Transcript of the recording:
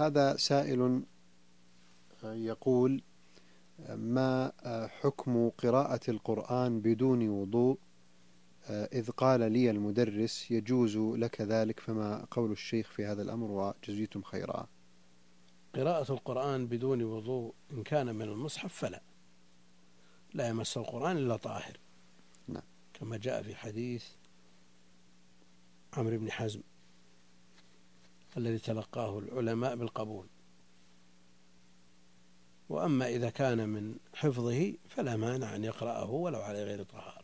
هذا سائل آه، يقول آه، ما آه، حكم قراءة القرآن بدون وضوء إذ قال لي المدرس يجوز لك ذلك فما قول الشيخ في هذا الأمر وجزيتم خيرا قراءة القرآن بدون وضوء إن كان من المصحف فلا لا يمس القرآن إلا طاهر نعم. كما جاء في حديث عمرو بن حزم الذي تلقاه العلماء بالقبول وأما إذا كان من حفظه فلا مانع أن يقرأه ولو على غير طهارة